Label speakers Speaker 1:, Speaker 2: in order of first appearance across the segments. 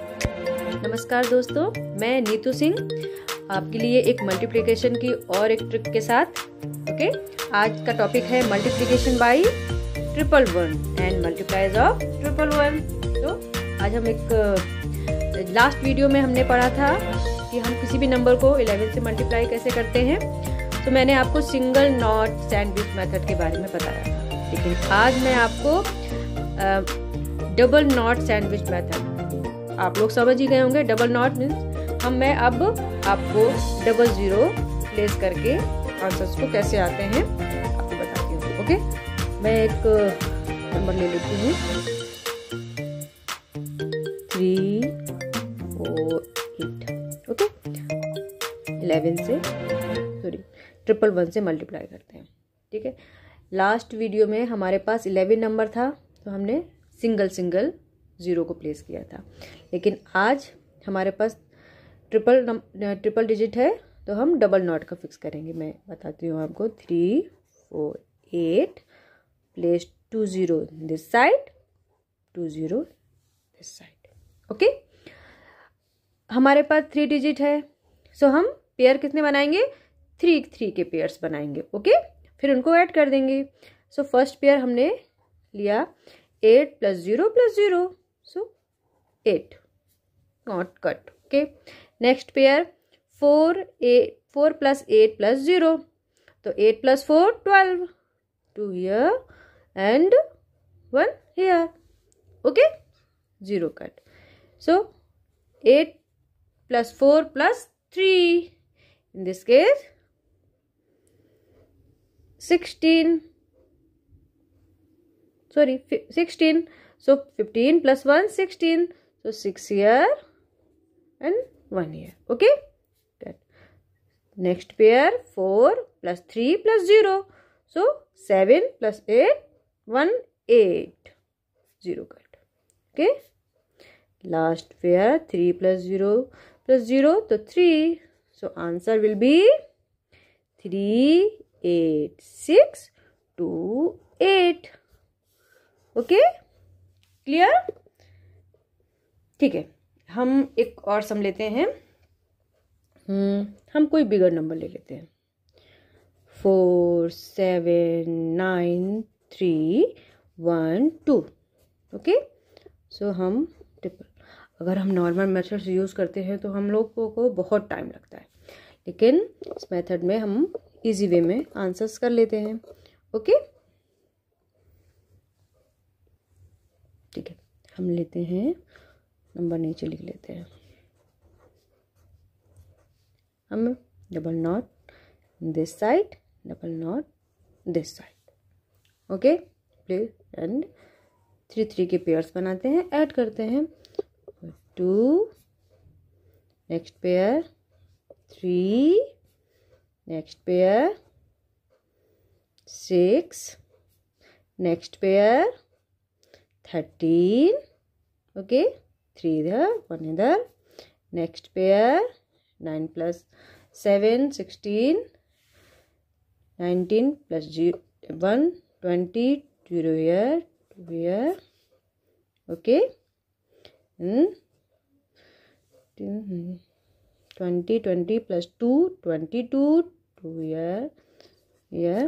Speaker 1: नमस्कार दोस्तों मैं नीतू सिंह आपके लिए एक मल्टीप्लिकेशन की और एक ट्रिक के साथ ओके आज का टॉपिक है multiplication by triple one and multiplies of triple one तो आज हम एक लास्ट uh, वीडियो में हमने पढ़ा था कि हम किसी भी नंबर को 11 से मल्टीप्लाई कैसे करते हैं तो मैंने आपको सिंगल नॉट सैंडविच मेथड के बारे में बताया लेकिन आज मैं आपको डबल नॉट सैंडविच मेथड आप लोग समझ ही गए होंगे डबल नॉट मीन्स हम मैं अब आपको डबल ज़ीरो प्लेस करके आंसर्स को कैसे आते हैं आपको बताती हूँ ओके मैं एक नंबर ले लेती हूँ three four eight okay eleven से सॉरी ट्रिपल वन से मल्टीप्लाई करते हैं ठीक है लास्ट वीडियो में हमारे पास इलेवन नंबर था तो हमने सिंगल सिंगल ज़ीरो को प्लेस किया था लेकिन आज हमारे पास ट्रिपल ट्रिपल डिजिट है तो हम डबल नॉट का फिक्स करेंगे मैं बताती हूँ आपको three four eight place two zero this side two zero this side okay हमारे पास थ्री डिजिट है सो हम पेयर कितने बनाएंगे थ्री थ्री के पेयर्स बनाएंगे ओके फिर उनको ऐड कर देंगे सो फर्स्ट पेयर हमने लिया eight plus zero plus zero so 8 not cut okay next pair 4 a 4 plus 8 plus 0 so 8 plus 4 12 2 here and 1 here okay 0 cut so 8 plus 4 plus 3 in this case 16 sorry 16 so 15 plus 1, 16. So 6 here and 1 here. Okay. Good. Next pair 4 plus 3 plus 0. So 7 plus 8, 1, 8. 0 cut. Okay. Last pair 3 plus 0 plus 0. So 3. So answer will be 3, 8, 6, 2, 8. Okay. Clear ठीक है हम एक और सम लेते हैं हम्म, हम कोई bigger number ले लेते हैं four seven nine three one two okay so हम ट्रिपल अगर हम नॉर्मल मेथड्स यूज़ करते हैं तो हम लोगों को बहुत टाइम लगता है लेकिन इस मेथड में हम इजी वे में आंसर्स कर लेते हैं ओके okay? हम लेते हैं नंबर नीचे लिख लेते हैं हम double nought this side double nought this side okay and three three के पेयर्स बनाते हैं ऐड करते हैं two next pair three next pair six next pair 13 okay 3 there 1 in there next pair 9 plus 7 16 19 plus 0, 1 20 0 here 2 here okay hmm. hmm. 20 20 plus 2 22 2 here here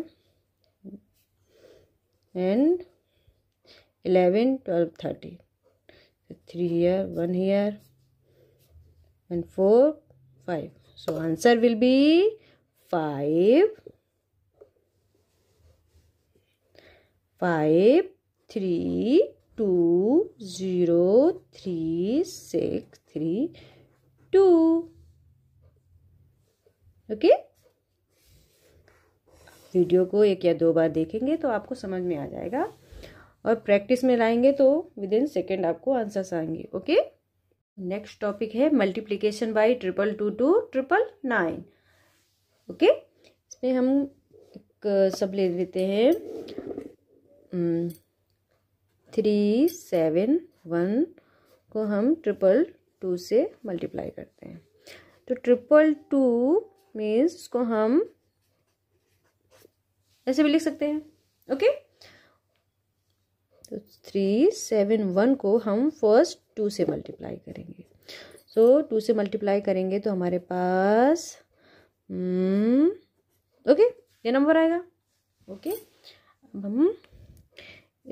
Speaker 1: and eleven twelve thirty three here one here one four five so answer will be five five three two zero three six three two okay video को एक या दो बार देखेंगे तो आपको समझ में आ जाएगा और प्रैक्टिस में लाएंगे तो विद इन सेकेंड आपको आंसर्स आएंगे ओके नेक्स्ट टॉपिक है multiplication by triple two to triple nine okay इसमें हम एक सब ले लेते हैं थ्री सेवन वन को हम ट्रिपल टू से मल्टीप्लाई करते हैं तो ट्रिपल टू मीन्स को हम ऐसे भी लिख सकते हैं ओके okay? तो थ्री सेवन वन को हम फर्स्ट टू से मल्टीप्लाई करेंगे सो so, टू से मल्टीप्लाई करेंगे तो हमारे पास ओके हम्म, okay, ये नंबर आएगा ओके okay, अब हम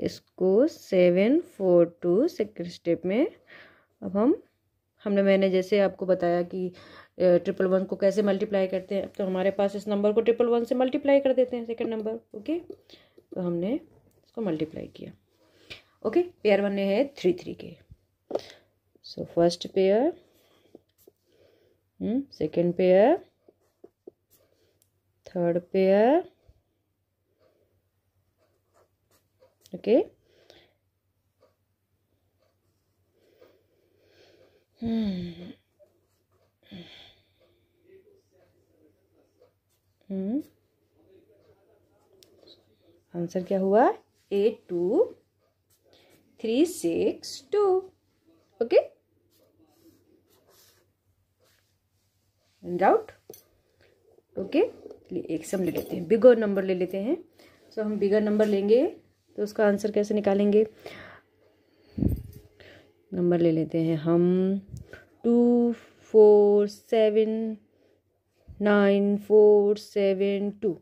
Speaker 1: इसको seven four two second step में अब हम हमने मैंने जैसे आपको बताया कि ट्रिपल वन को कैसे मल्टीप्लाई करते हैं तो हमारे पास इस नंबर को ट्रिपल वन से मल्टीप्लाई कर देते हैं सेकंड नंबर ओके तो हमने इसको मल्टीप्लाई किया ओके पेयर बनने हैं थ्री थ्री के so first pair second pair third pair okay answer क्या हुआ eight two three six two okay doubt okay एक सम ले लेते हैं बिगर नंबर ले लेते हैं सो हम बिगर नंबर लेंगे तो उसका आंसर कैसे निकालेंगे नंबर ले लेते हैं हम two four seven nine four seven two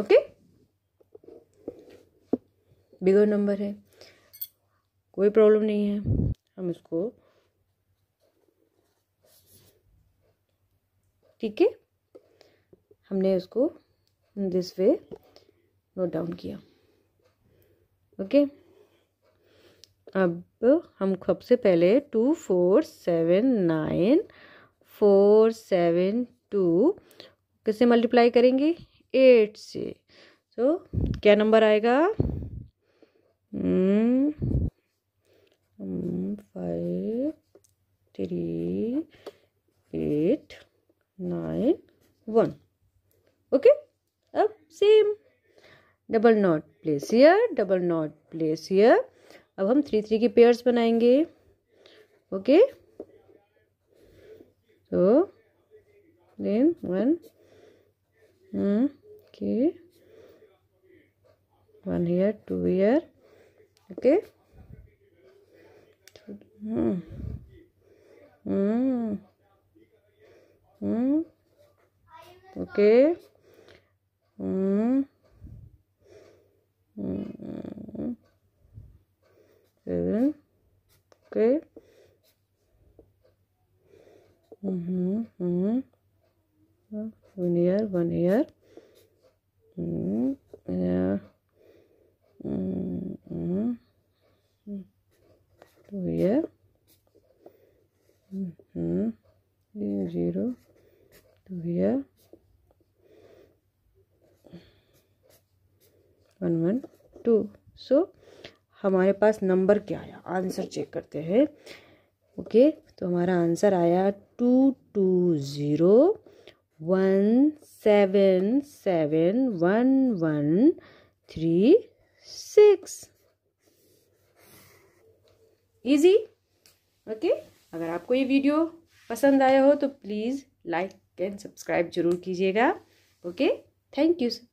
Speaker 1: okay bigger number है कोई प्रॉब्लम नहीं है हम इसको ठीक है हमने उसको दिस वे नोट डाउन किया ओके अब हम सबसे पहले two four seven nine four seven two किससे मल्टीप्लाई करेंगे एट से तो so, क्या नंबर आएगा five three eight nine one okay अब same double nought place here double nought place here अब हम थ्री थ्री की पेयर्स बनाएंगे ओके तो देन वन के one here two here okay hmm hmm hmm okay hmm seven okay mm-hmm, mm-hmm. one year one year mm-hmm. yeah mm-hmm. तो ये ये zero तो ये वन वन टू सो हमारे पास नंबर क्या आया आंसर चेक करते हैं ओके तो हमारा आंसर आया two two zero one seven seven one one three six easy okay अगर आपको ये वीडियो पसंद आया हो तो प्लीज़ लाइक एंड सब्सक्राइब जरूर कीजिएगा ओके थैंक यू